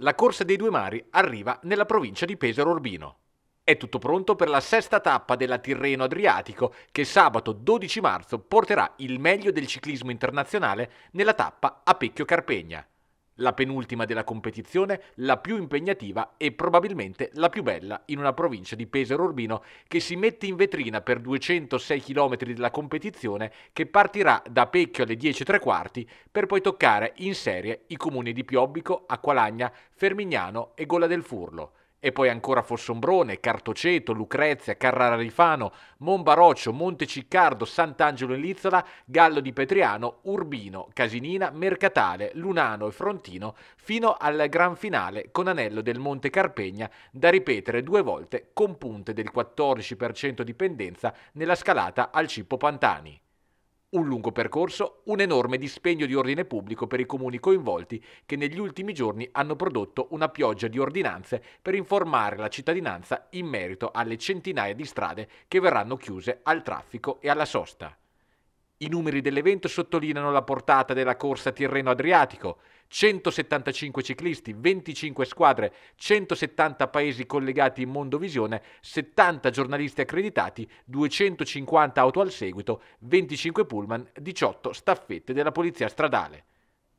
la corsa dei due mari arriva nella provincia di Pesaro Urbino. È tutto pronto per la sesta tappa della Tirreno Adriatico che sabato 12 marzo porterà il meglio del ciclismo internazionale nella tappa a Pecchio Carpegna la penultima della competizione, la più impegnativa e probabilmente la più bella in una provincia di Pesaro Urbino che si mette in vetrina per 206 km della competizione che partirà da Pecchio alle 10 quarti per poi toccare in serie i comuni di Piobbico, Acqualagna, Fermignano e Gola del Furlo. E poi ancora Fossombrone, Cartoceto, Lucrezia, Carrara Rifano, Monbaroccio, Monteciccardo, Sant'Angelo in Lizzola, Gallo di Petriano, Urbino, Casinina, Mercatale, Lunano e Frontino, fino al gran finale con Anello del Monte Carpegna, da ripetere due volte con punte del 14% di pendenza nella scalata al Cippo Pantani. Un lungo percorso, un enorme dispendio di ordine pubblico per i comuni coinvolti che negli ultimi giorni hanno prodotto una pioggia di ordinanze per informare la cittadinanza in merito alle centinaia di strade che verranno chiuse al traffico e alla sosta. I numeri dell'evento sottolineano la portata della corsa Tirreno-Adriatico. 175 ciclisti, 25 squadre, 170 paesi collegati in Mondovisione, 70 giornalisti accreditati, 250 auto al seguito, 25 pullman, 18 staffette della Polizia Stradale.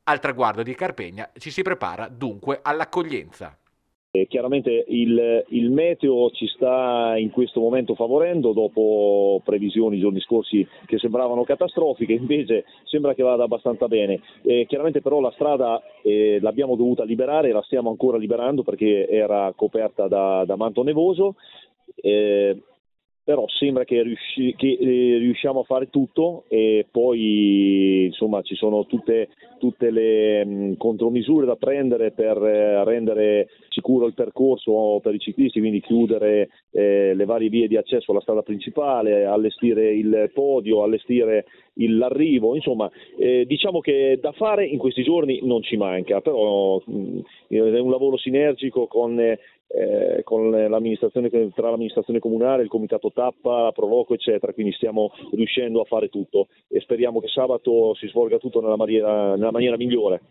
Al traguardo di Carpegna ci si prepara dunque all'accoglienza. E eh, chiaramente il, il, meteo ci sta in questo momento favorendo dopo previsioni i giorni scorsi che sembravano catastrofiche, invece sembra che vada abbastanza bene. E eh, chiaramente però la strada eh, l'abbiamo dovuta liberare, la stiamo ancora liberando perché era coperta da, da manto nevoso. Eh, però sembra che, riusci, che eh, riusciamo a fare tutto e poi insomma, ci sono tutte, tutte le mh, mm, contromisure da prendere per eh, rendere sicuro il percorso per i ciclisti, quindi chiudere eh, le varie vie di accesso alla strada principale, allestire il podio, allestire il, l'arrivo, insomma eh, diciamo che da fare in questi giorni non ci manca, però mh, mm, è un lavoro sinergico con eh, eh, con l'amministrazione, tra l'amministrazione comunale, il comitato Tappa, la Provoco eccetera, quindi stiamo riuscendo a fare tutto e speriamo che sabato si svolga tutto nella maniera, nella maniera migliore.